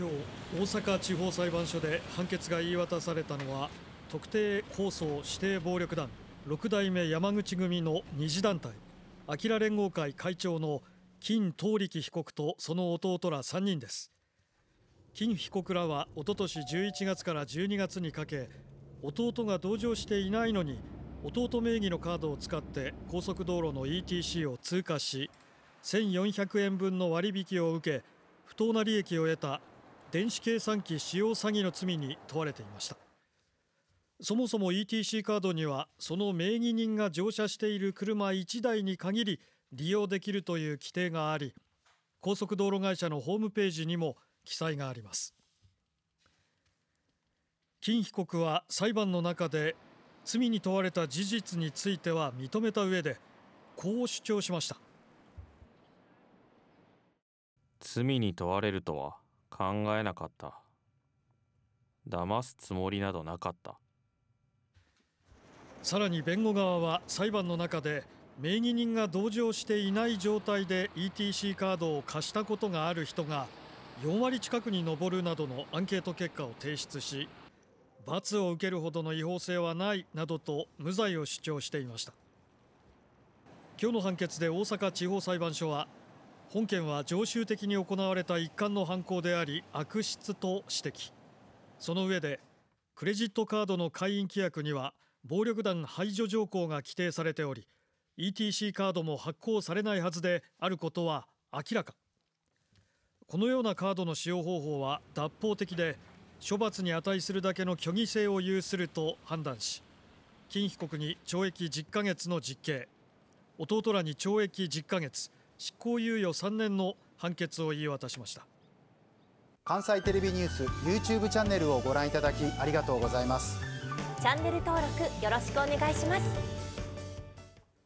今日大阪地方裁判所で判決が言い渡されたのは特定抗争指定暴力団6代目山口組の二次団体あきら連合会会長の金東力被告とその弟ら3人です金被告らはおととし11月から12月にかけ弟が同乗していないのに弟名義のカードを使って高速道路の ETC を通過し1400円分の割引を受け不当な利益を得た電子計算機使用詐欺の罪に問われていましたそもそも ETC カードにはその名義人が乗車している車1台に限り利用できるという規定があり高速道路会社のホームページにも記載があります金被告は裁判の中で罪に問われた事実については認めた上でこう主張しました罪に問われるとは考えなかった騙すつもりなどなかったさらに弁護側は裁判の中で名義人が同情していない状態で ETC カードを貸したことがある人が4割近くに上るなどのアンケート結果を提出し罰を受けるほどの違法性はないなどと無罪を主張していました今日の判決で大阪地方裁判所は本件は常習的に行われた一貫の犯行であり悪質と指摘その上でクレジットカードの会員規約には暴力団排除条項が規定されており ETC カードも発行されないはずであることは明らかこのようなカードの使用方法は脱法的で処罰に値するだけの虚偽性を有すると判断し金被告に懲役10ヶ月の実刑弟らに懲役10ヶ月執行猶予3年の判決を言い渡しました関西テレビニュース YouTube チャンネルをご覧いただきありがとうございますチャンネル登録よろしくお願いします